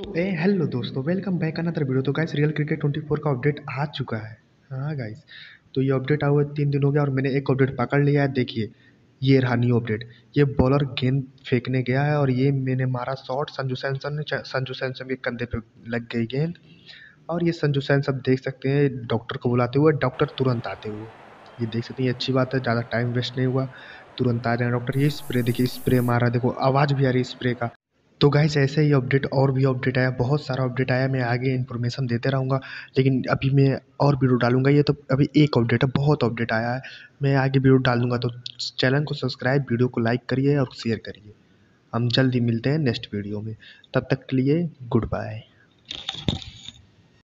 तो ए हेलो दोस्तों वेलकम बैक अनदर वीडियो तो guys real cricket twenty four का अपडेट आ चुका है हाँ गाइस तो ये अपडेट आ हुआ तीन दिन हो गया और मैंने एक अपडेट पकड़ लिया है देखिए ये रहा न्यू अपडेट ये बॉलर गेंद फेंकने गया है और ये मैंने मारा शॉट संजू सैमसन ने संजू सैमसन के कंधे पर लग गई गेंद और ये संजू सैमसन देख सकते हैं डॉक्टर को बुलाते हुए डॉक्टर तुरंत आते हुए ये देख सकते हैं अच्छी बात है ज़्यादा टाइम वेस्ट नहीं हुआ तुरंत आ जाए डॉक्टर ये स्प्रे देखिए स्प्रे मारा देखो आवाज़ भी आ रही है स्प्रे का तो गाइस ऐसे ही अपडेट और भी अपडेट आया बहुत सारा अपडेट आया मैं आगे इन्फॉर्मेशन देते रहूँगा लेकिन अभी मैं और वीडियो डालूंगा ये तो अभी एक अपडेट है बहुत अपडेट आया है मैं आगे वीडियो डालूंगा तो चैनल को सब्सक्राइब वीडियो को लाइक करिए और शेयर करिए हम जल्दी मिलते हैं नेक्स्ट वीडियो में तब तक के लिए गुड बाय